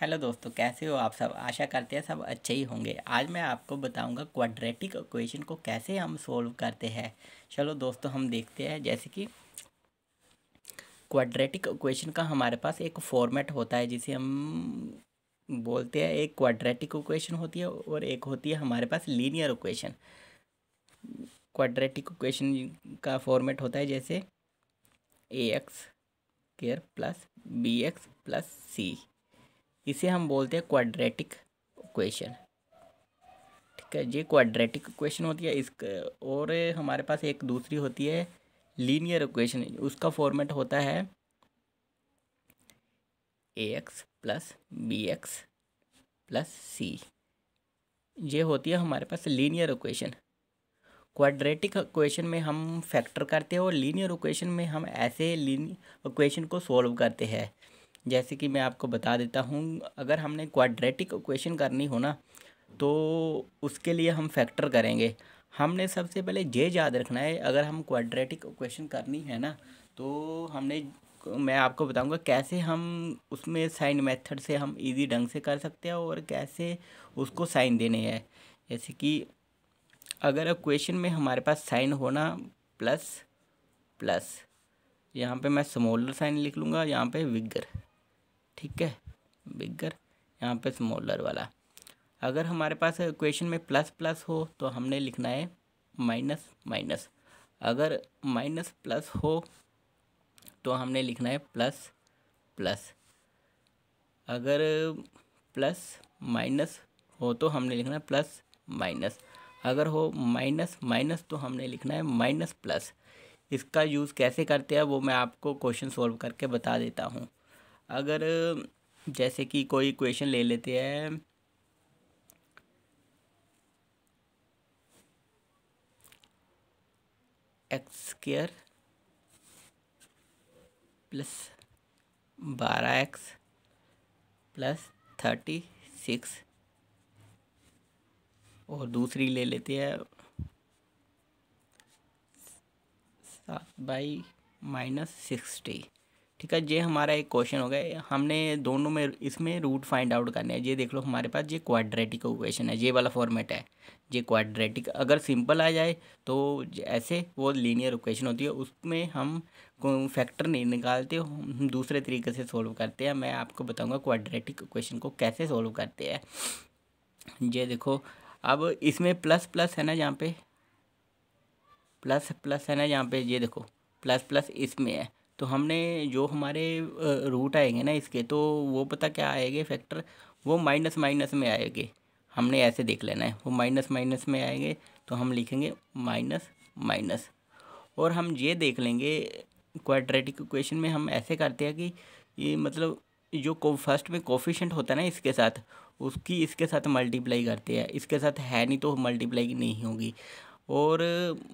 hello दोस्तों कैसे हो आप सब आशा करते हैं सब अच्छे ही होंगे आज मैं आपको बताऊंगा क्वाड्रेटिक इक्वेशन को कैसे हम सोल्व करते हैं चलो दोस्तों हम देखते हैं जैसे कि क्वाड्रेटिक इक्वेशन का हमारे पास एक फॉर्मेट होता है जिसे हम बोलते हैं एक क्वाड्रेटिक इक्वेशन होती है और एक होती है हमारे पास लीनियर इक्वेशन क्वाड्रेटिक इक्वेशन का फॉर्मेट होता है जैसे a x square plus b x plus c इसे हम बोलते हैं क्वाड्रेटिक इक्वेशन ठीक है ये क्वाड्रेटिक इक्वेशन होती है इस और हमारे पास एक दूसरी होती है लीनियर इक्वेशन उसका फॉर्मेट होता है a x plus b x plus c ये होती है हमारे पास लीनियर इक्वेशन क्वाड्रेटिक इक्वेशन में हम फैक्टर करते हैं और लीनियर इक्वेशन में हम ऐसे लीनियर इक्वेशन को सॉल्व करते हैं जैसे कि मैं आपको बता देता हूँ अगर हमने क्वाड्रेटिक इक्वेशन करनी हो ना तो उसके लिए हम फैक्टर करेंगे हमने सबसे पहले जे याद रखना है अगर हम क्वाड्रेटिक इक्वेशन करनी है ना तो हमने मैं आपको बताऊंगा कैसे हम उसमें साइन मेथड से हम इजी ढंग से कर सकते हैं और कैसे उसको साइन देने हैं जैसे कि अगर क्वेश्चन में हमारे पास साइन होना प्लस प्लस यहाँ पे मैं स्मॉलर साइन लिख लूँगा यहाँ पे विगर ठीक है बिगर यहाँ पे स्मॉलर वाला अगर हमारे पास क्वेश्चन में प्लस प्लस हो तो हमने लिखना है माइनस माइनस अगर माइनस प्लस हो तो हमने लिखना है प्लस प्लस अगर प्लस माइनस हो तो हमने लिखना है प्लस माइनस अगर हो माइनस माइनस तो हमने लिखना है माइनस प्लस इसका यूज़ कैसे करते हैं वो मैं आपको क्वेश्चन सॉल्व करके बता देता हूँ अगर जैसे कि कोई क्वेश्चन ले लेते हैं एक्स स्क्र प्लस बारह एक्स प्लस थर्टी सिक्स और दूसरी ले लेते हैं सात बाई माइनस सिक्सटी ठीक है ये हमारा एक क्वेश्चन हो गया हमने दोनों में इसमें रूट फाइंड आउट करने हैं ये देख लो हमारे पास ये क्वाड्रेटिक क्वेश्चन है ये वाला फॉर्मेट है ये क्वाड्रेटिक अगर सिंपल आ जाए तो ऐसे वो लीनियर इक्वेशन होती है उसमें हम फैक्टर नहीं निकालते हम दूसरे तरीके से सोल्व करते हैं मैं आपको बताऊँगा क्वाड्रेटिक क्वेश्चन को कैसे सोल्व करते हैं ये देखो अब इसमें प्लस प्लस है ना यहाँ पे प्लस प्लस है ना यहाँ पे ये देखो प्लस प्लस इसमें है तो हमने जो हमारे रूट आएंगे ना इसके तो वो पता क्या आएंगे फैक्टर वो माइनस माइनस में आएंगे हमने ऐसे देख लेना है वो माइनस माइनस में आएंगे तो हम लिखेंगे माइनस माइनस और हम ये देख लेंगे क्वाड्रेटिक इक्वेशन में हम ऐसे करते हैं कि ये मतलब जो को फर्स्ट में कोफिशेंट होता है ना इसके साथ उसकी इसके साथ मल्टीप्लाई करते हैं इसके साथ है नहीं तो मल्टीप्लाई नहीं होगी और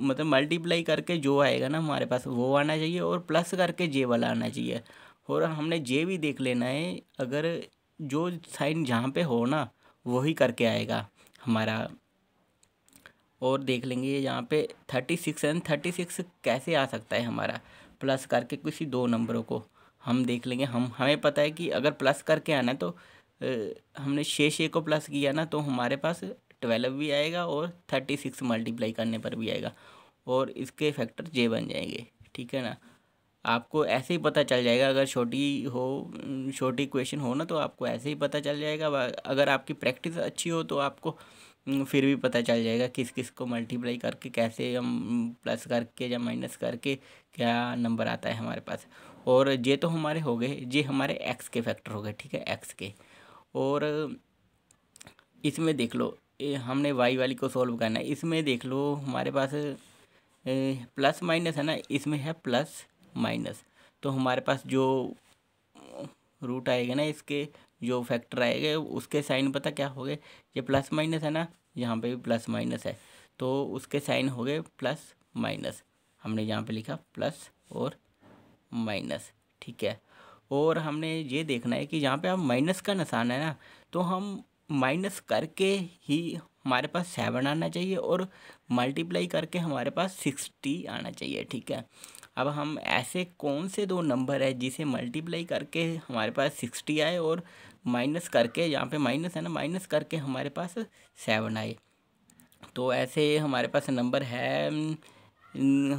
मतलब मल्टीप्लाई करके जो आएगा ना हमारे पास वो आना चाहिए और प्लस करके जे वाला आना चाहिए और हमने जे भी देख लेना है अगर जो साइन जहाँ पे हो ना वही करके आएगा हमारा और देख लेंगे यहाँ पे thirty six and thirty six कैसे आ सकता है हमारा प्लस करके किसी दो नंबरों को हम देख लेंगे हम हमें पता है कि अगर प्लस करके आना है तो हमने छः छः को प्लस किया ना तो हमारे पास ट्वेल्व भी आएगा और थर्टी सिक्स मल्टीप्लाई करने पर भी आएगा और इसके फैक्टर जे बन जाएंगे ठीक है ना आपको ऐसे ही पता चल जाएगा अगर छोटी हो छोटी क्वेश्चन हो ना तो आपको ऐसे ही पता चल जाएगा अगर आपकी प्रैक्टिस अच्छी हो तो आपको फिर भी पता चल जाएगा किस किस को मल्टीप्लाई करके कैसे हम प्लस करके या माइनस करके क्या नंबर आता है हमारे पास और जे तो हमारे हो गए ये हमारे एक्स के फैक्टर हो गए ठीक है एक्स के और इसमें देख लो हमने वाई वाली को सॉल्व करना है इसमें देख लो हमारे पास ए, प्लस माइनस है ना इसमें है प्लस माइनस तो हमारे पास जो रूट आएगा ना इसके जो फैक्टर आएगा उसके साइन पता क्या हो गए ये प्लस माइनस है ना यहाँ पे भी प्लस माइनस है तो उसके साइन हो गए प्लस माइनस हमने यहाँ पे लिखा प्लस और माइनस ठीक है और हमने ये देखना है कि यहाँ पे आप माइनस का निशान है ना तो हम माइनस करके ही हमारे पास सेवन आना चाहिए और मल्टीप्लाई करके हमारे पास सिक्सटी आना चाहिए ठीक है अब हम ऐसे कौन से दो नंबर है जिसे मल्टीप्लाई करके हमारे पास सिक्सटी आए और माइनस करके यहाँ पे माइनस है ना माइनस करके हमारे पास सेवन आए तो ऐसे हमारे पास नंबर है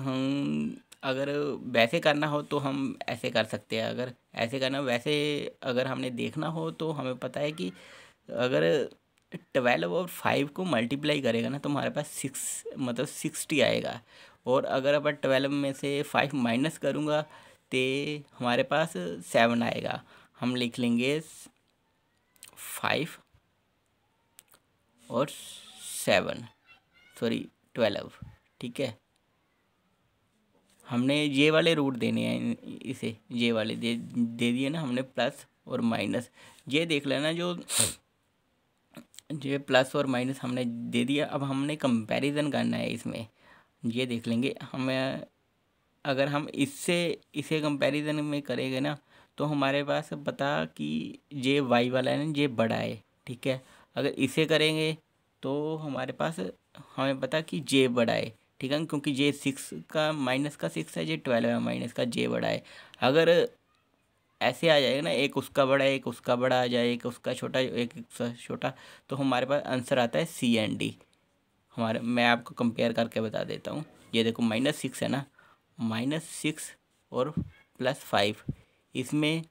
हम अगर वैसे करना हो तो हम ऐसे कर सकते हैं अगर ऐसे करना वैसे अगर हमने देखना हो तो हमें पता है कि अगर ट्वेल्व और फाइव को मल्टीप्लाई करेगा ना तो हमारे पास सिक्स मतलब सिक्सटी आएगा और अगर अपन ट्वेल्व में से फाइव माइनस करूँगा तो हमारे पास सेवन आएगा हम लिख लेंगे फाइव और सेवन सॉरी ट्वेल्व ठीक है हमने ये वाले रूट देने हैं इसे ये वाले दे दे दिए ना हमने प्लस और माइनस ये देख लेना जो जो प्लस और माइनस हमने दे दिया अब हमने कंपैरिजन करना है इसमें ये देख लेंगे हमें अगर हम इससे इसे कंपैरिजन में करेंगे ना तो हमारे पास पता कि ये वाई वाला है ना ये बड़ा है ठीक है अगर इसे करेंगे तो हमारे पास हमें पता कि जे बड़ा है ठीक है क्योंकि जे सिक्स का माइनस का सिक्स है जे ट्वेल्व है माइनस का जे बड़ा है अगर ऐसे आ जाएगा ना एक उसका बड़ा एक उसका बड़ा आ जाए एक उसका छोटा एक छोटा तो हमारे पास आंसर आता है सी एंड डी हमारे मैं आपको कंपेयर करके बता देता हूँ ये देखो माइनस सिक्स है ना माइनस सिक्स और प्लस फाइव इसमें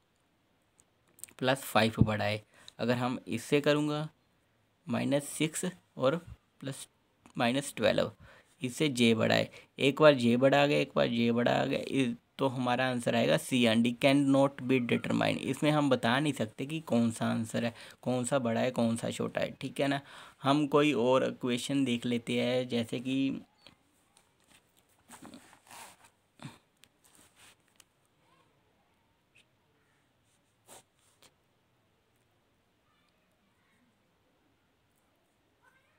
प्लस फाइव बड़ा है अगर हम इससे करूँगा माइनस सिक्स और प्लस माइनस ट्वेल्व इससे जे बड़ा है एक बार जे बड़ा आ गया एक बार जे बड़ा आ गया तो हमारा आंसर आएगा C and D can not be determine इसमें हम बता नहीं सकते कि कौन सा आंसर है कौन सा बड़ा है कौन सा छोटा है ठीक है ना हम कोई और क्वेश्चन देख लेते हैं जैसे कि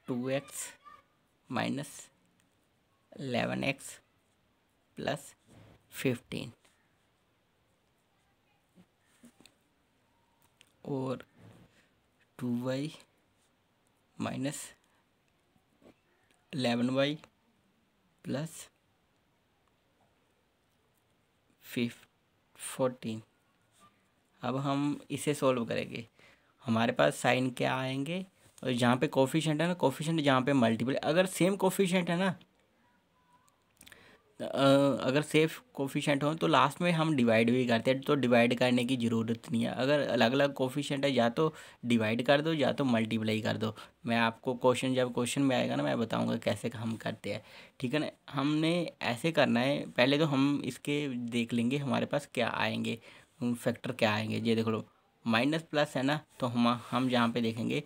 two x minus eleven x plus fifteen और two y minus eleven y plus फिफ फोर्टीन अब हम इसे सॉल्व करेंगे हमारे पास साइन क्या आएंगे और जहाँ पे कोफिशेंट है ना कॉफिशेंट जहाँ पे मल्टीपल अगर सेम कोफिशेंट है ना अगर सेफ कोफिशेंट हो तो लास्ट में हम डिवाइड भी करते हैं तो डिवाइड करने की ज़रूरत नहीं है अगर अलग अलग कोफिशेंट है या तो डिवाइड कर दो या तो मल्टीप्लाई कर दो मैं आपको क्वेश्चन जब क्वेश्चन में आएगा ना मैं बताऊंगा कैसे हम करते हैं ठीक है ना हमने ऐसे करना है पहले तो हम इसके देख लेंगे हमारे पास क्या आएंगे फैक्टर क्या आएंगे ये देख लो माइनस प्लस है ना तो हम हम जहाँ पर देखेंगे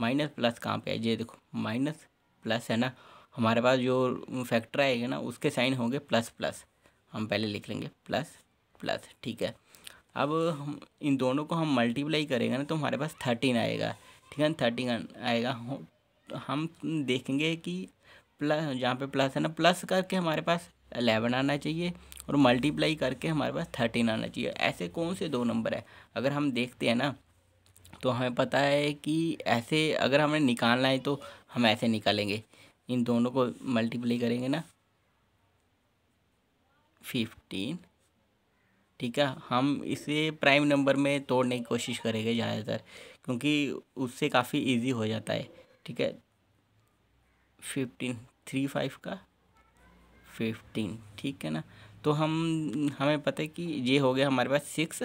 माइनस प्लस कहाँ पर है ये देखो माइनस प्लस है ना हमारे पास जो फैक्टर आएगा ना उसके साइन होंगे प्लस प्लस हम पहले लिख लेंगे प्लस प्लस ठीक है अब हम इन दोनों को हम मल्टीप्लाई करेंगे ना तो हमारे पास थर्टीन आएगा ठीक है थर्टीन आएगा हम देखेंगे कि प्लस जहाँ पे प्लस है ना प्लस करके हमारे पास अलेवन आना चाहिए और मल्टीप्लाई करके हमारे पास थर्टीन आना चाहिए ऐसे कौन से दो नंबर है अगर हम देखते हैं ना तो हमें पता है कि ऐसे अगर हमें निकालना है तो हम ऐसे निकालेंगे इन दोनों को मल्टीप्लाई करेंगे ना फिफ्टीन ठीक है हम इसे प्राइम नंबर में तोड़ने की कोशिश करेंगे ज़्यादातर क्योंकि उससे काफ़ी इजी हो जाता है ठीक है फिफ्टीन थ्री फाइव का फिफ्टीन ठीक है ना तो हम हमें पता है कि ये हो गया हमारे पास सिक्स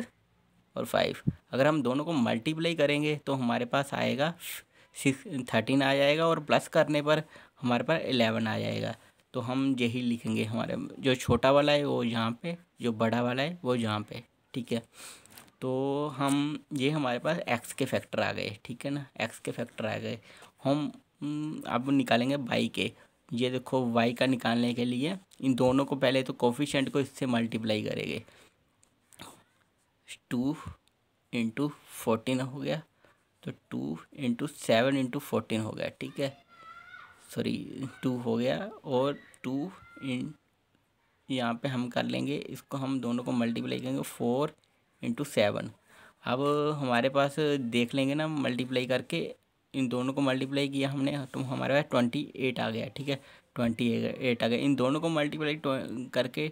और फाइव अगर हम दोनों को मल्टीप्लाई करेंगे तो हमारे पास आएगा सिक्स थर्टीन आ जाएगा और प्लस करने पर हमारे पास एलेवन आ जाएगा तो हम यही लिखेंगे हमारे जो छोटा वाला है वो यहाँ पे जो बड़ा वाला है वो यहाँ पे ठीक है तो हम ये हमारे पास एक्स के फैक्टर आ गए ठीक है ना एक्स के फैक्टर आ गए हम हम्म, अब निकालेंगे बाई के ये देखो वाई का निकालने के लिए इन दोनों को पहले तो कोफिशेंट को इससे मल्टीप्लाई करेंगे टू इंटू फोर्टीन हो गया तो two into seven into fourteen हो गया ठीक है सॉरी टू हो गया और टू इन यहाँ पे हम कर लेंगे इसको हम दोनों को मल्टीप्लाई करेंगे फोर इंटू सेवन अब हमारे पास देख लेंगे ना मल्टीप्लाई करके इन दोनों को मल्टीप्लाई किया हमने तो हमारे पास ट्वेंटी एट आ गया ठीक है ट्वेंटी एट आ गया इन दोनों को मल्टीप्लाई तो, करके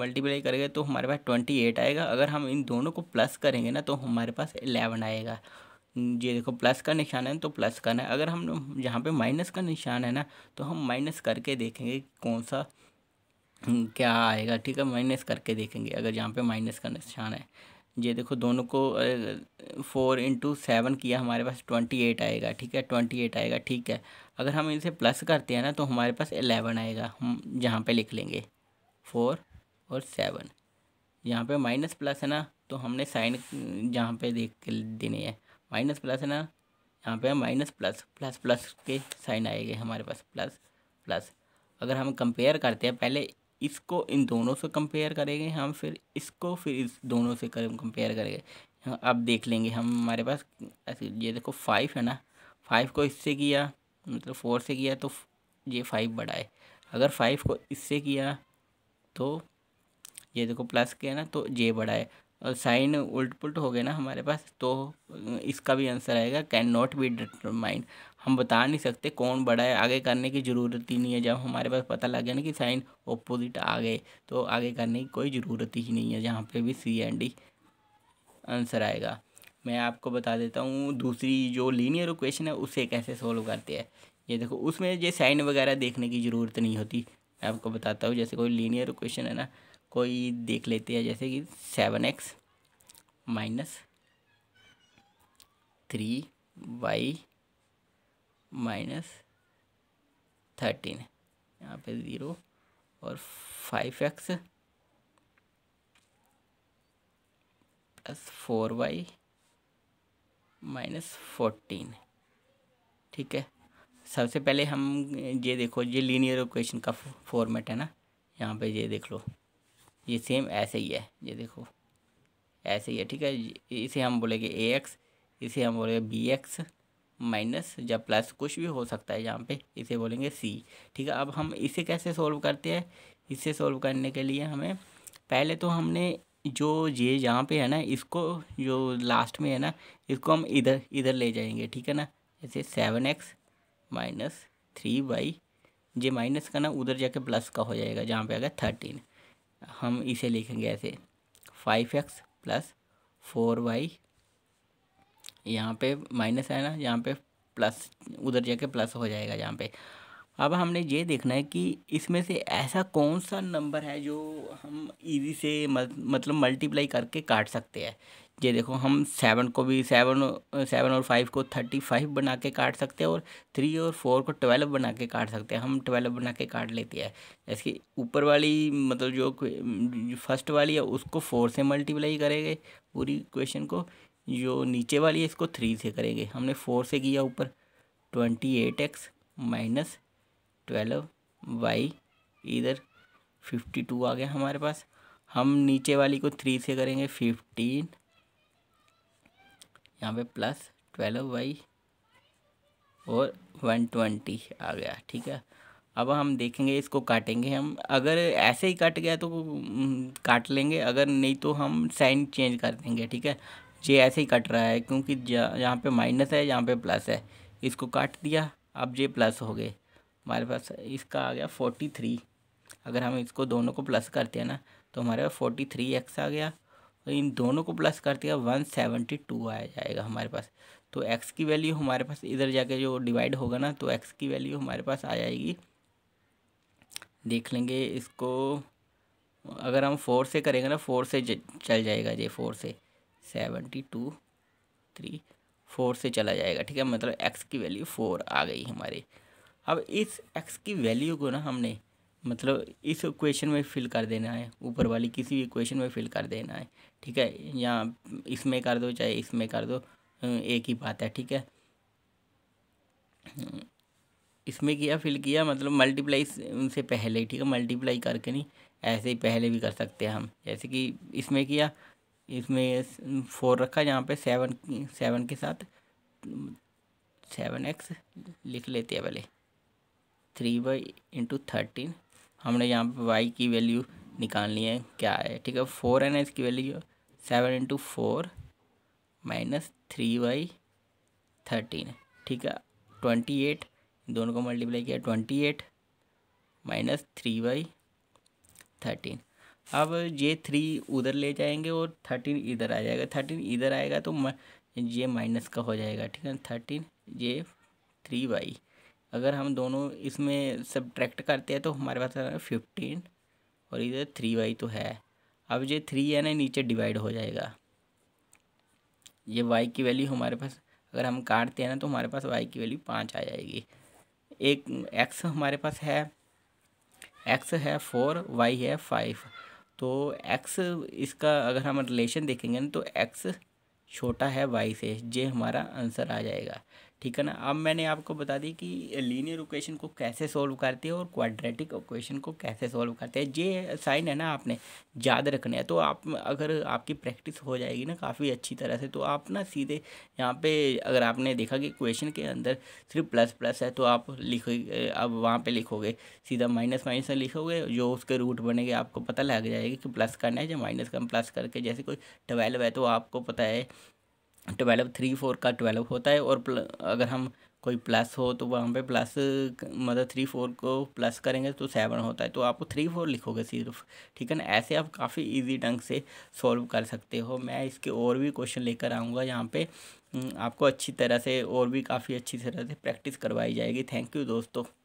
मल्टीप्लाई करेंगे तो हमारे पास ट्वेंटी एट आएगा अगर हम इन दोनों को प्लस करेंगे ना तो हमारे पास एलेवन आएगा ये देखो प्लस का निशान है तो प्लस करना है अगर हम यहाँ पे माइनस का निशान है ना तो हम माइनस करके देखेंगे कौन सा हम्म, क्या आएगा ठीक है माइनस करके देखेंगे अगर यहाँ पे माइनस का निशान है ये देखो दोनों को फोर इंटू सेवन किया हमारे पास ट्वेंटी एट आएगा ठीक है ट्वेंटी एट आएगा ठीक है अगर हम इसे प्लस करते हैं ना तो हमारे पास एलेवन आएगा हम यहाँ पे लिख लेंगे फोर और सेवन यहाँ पे माइनस प्लस है ना तो हमने साइन जहाँ पे देख के देने हैं माइनस प्लस है ना यहाँ पे माइनस प्लस प्लस प्लस के साइन आएंगे हमारे पास प्लस प्लस अगर हम कंपेयर करते हैं पहले इसको इन दोनों से कंपेयर करेंगे हम फिर इसको फिर इस दोनों से कंपेयर करेंगे अब देख लेंगे हम हमारे पास ये देखो फाइव है ना फाइव को इससे किया मतलब फोर से किया तो ये फाइव बढ़ाए अगर फाइव को इससे किया तो ये देखो प्लस के है ना तो जे बढ़ाए साइन उल्ट पुलट हो गए ना हमारे पास तो इसका भी आंसर आएगा कैन नॉट बी डिटरमाइन हम बता नहीं सकते कौन बड़ा है आगे करने की ज़रूरत ही नहीं है जब हमारे पास पता लग गया ना कि साइन ऑपोजिट आ गए तो आगे करने की कोई ज़रूरत ही नहीं है जहाँ पे भी सी एंड डी आंसर आएगा मैं आपको बता देता हूँ दूसरी जो लीनियर इक्वेशन है उसे कैसे सोल्व करते हैं ये देखो उसमें ये साइन वगैरह देखने की ज़रूरत नहीं होती मैं आपको बताता हूँ जैसे कोई लीनियर इक्वेशन है ना कोई देख लेते हैं जैसे कि seven x minus three y minus thirteen यहाँ पे ज़ीरो और five x plus four y minus fourteen ठीक है सबसे पहले हम ये देखो ये लीनियर इक्वेशन का फॉर्मेट है ना यहाँ पे ये देख लो ये सेम ऐसे ही है ये देखो ऐसे ही है ठीक है इसे हम बोलेंगे ए एक्स इसे हम बोलेंगे बी एक्स माइनस या प्लस कुछ भी हो सकता है यहाँ पे इसे बोलेंगे सी ठीक है अब हम इसे कैसे सोल्व करते हैं इसे सोल्व करने के लिए हमें पहले तो हमने जो ये यहाँ पे है ना इसको जो लास्ट में है ना इसको हम इधर इधर ले जाएंगे ठीक है ना जैसे seven x minus three by ये माइनस का ना उधर जाके प्लस का हो जाएगा जहाँ पे आ गया थर्टीन हम इसे लिखेंगे ऐसे five x plus four y यहाँ पे माइनस है ना यहाँ पे प्लस उधर जाके प्लस हो जाएगा यहाँ पे अब हमने ये देखना है कि इसमें से ऐसा कौन सा नंबर है जो हम इजी से मतलब मल्टीप्लाई करके काट सकते हैं ये देखो हम सेवन को भी सेवन सेवन और फाइव को थर्टी फाइव बना के काट सकते हैं और थ्री और फोर को ट्वेल्व बना के काट सकते हैं हम ट्वेल्व बना के काट लेते हैं जैसे ऊपर वाली मतलब जो फर्स्ट वाली है उसको फोर से मल्टीप्लाई करेंगे पूरी क्वेश्चन को जो नीचे वाली है इसको थ्री से करेंगे हमने फोर से किया ऊपर twenty eight x minus twelve y इधर फिफ्टी टू आ गया हमारे पास हम नीचे वाली को थ्री से करेंगे फिफ्टीन यहाँ पे प्लस ट्वेल्व वाई और वन ट्वेंटी आ गया ठीक है अब हम देखेंगे इसको काटेंगे हम अगर ऐसे ही कट गया तो हम्म, काट लेंगे अगर नहीं तो हम साइन चेंज कर देंगे ठीक है ये ऐसे ही कट रहा है क्योंकि यहाँ पे माइनस है यहाँ पे प्लस है इसको काट दिया अब ये प्लस हो गए हमारे पास इसका आ गया फोर्टी थ्री अगर हम इसको दोनों को प्लस करते हैं ना तो हमारे पास फोर्टी थ्री एक्स आ गया तो इन दोनों को प्लस करते हैं वन सेवेंटी टू आ जाएगा हमारे पास तो एक्स की वैल्यू हमारे पास इधर जाके जो डिवाइड होगा ना तो एक्स की वैल्यू हमारे पास आ जाएगी देख लेंगे इसको अगर हम फोर से करेंगे ना फोर से चल जाएगा ये फोर से सेवेंटी टू थ्री फोर से चला जाएगा ठीक है मतलब एक्स की वैल्यू फोर आ गई हमारी अब इस एक्स की वैल्यू को ना हमने मतलब इस क्वेश्चन में फिल कर देना है ऊपर वाली किसी भी क्वेश्चन में फिल कर देना है ठीक है या इसमें कर दो चाहे इसमें कर दो एक ही बात है ठीक है इसमें किया फिल किया मतलब मल्टीप्लाई से पहले ठीक है मल्टीप्लाई करके नहीं ऐसे ही पहले भी कर सकते हैं हम जैसे कि इसमें किया इसमें फोर रखा यहाँ पे सेवन सेवन के साथ सेवन एक्स लिख लेते हैं पहले थ्री बाई इंटू थर्टीन हमने यहाँ पर वाई की वैल्यू निकालनी है क्या है ठीक है फोर है ना इसकी value seven into four minus three y thirteen ठीक है ट्वेंटी एट दोनों को मल्टीप्लाई किया twenty eight minus three y thirteen अब ये थ्री उधर ले जाएंगे और थर्टीन इधर आ जाएगा थर्टीन इधर आएगा तो ये माइनस का हो जाएगा ठीक है थर्टीन ये थ्री वाई अगर हम दोनों इसमें सब्ट्रैक्ट करते हैं तो हमारे पास फिफ्टीन और इधर थ्री वाई तो है अब ये थ्री है ना नीचे डिवाइड हो जाएगा ये वाई की वैल्यू हमारे पास अगर हम काटते हैं ना तो हमारे पास वाई की वैल्यू पाँच आ जाएगी एक एक्स हमारे पास है एक्स है फोर वाई है फाइव तो एक्स इसका अगर हम रिलेशन देखेंगे ना तो एक्स छोटा है वाई से ये हमारा आंसर आ जाएगा ठीक है ना अब मैंने आपको बता दी कि लीनियर इक्वेशन को कैसे सॉल्व करते हैं और क्वाड्रेटिक इक्वेशन को कैसे सॉल्व करते हैं ये साइन है ना आपने याद रखने हैं तो आप अगर आपकी प्रैक्टिस हो जाएगी ना काफ़ी अच्छी तरह से तो आप ना सीधे यहाँ पे अगर आपने देखा कि इक्वेशन के अंदर सिर्फ प्लस प्लस है तो आप लिखो अब वहाँ पर लिखोगे सीधा माइनस माइनस लिखोगे जो उसके रूट बनेंगे आपको पता लग जाएगा कि प्लस करना है या माइनस का प्लस करके जैसे कोई ट्वेल्व है तो आपको पता है ट्वेल्व थ्री फोर का ट्वेल्व होता है और अगर हम कोई प्लस हो तो वहाँ पे प्लस मतलब थ्री फोर को प्लस करेंगे तो सेवन होता है तो आप थ्री फोर लिखोगे सिर्फ ठीक है ना ऐसे आप काफ़ी इजी ढंग से सॉल्व कर सकते हो मैं इसके और भी क्वेश्चन लेकर आऊँगा यहाँ पे हम्म, आपको अच्छी तरह से और भी काफ़ी अच्छी तरह से प्रैक्टिस करवाई जाएगी थैंक यू दोस्तों